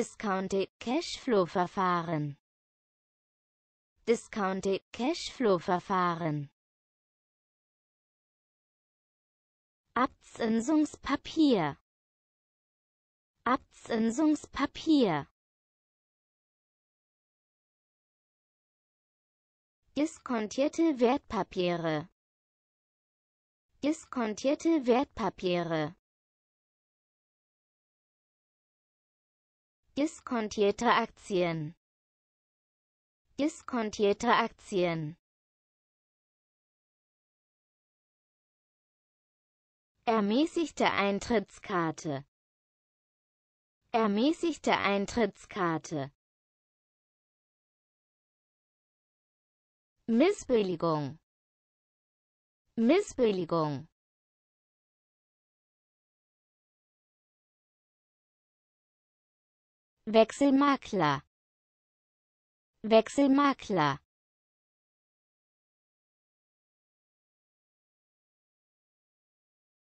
Discounted Cashflow Verfahren Discounted Cashflow Verfahren Abzinsungspapier Abzinsungspapier Diskontierte Wertpapiere Diskontierte Wertpapiere Diskontierte Aktien. Diskontierte Aktien. Ermäßigte Eintrittskarte. Ermäßigte Eintrittskarte. Missbilligung. Missbilligung. Wechselmakler Wechselmakler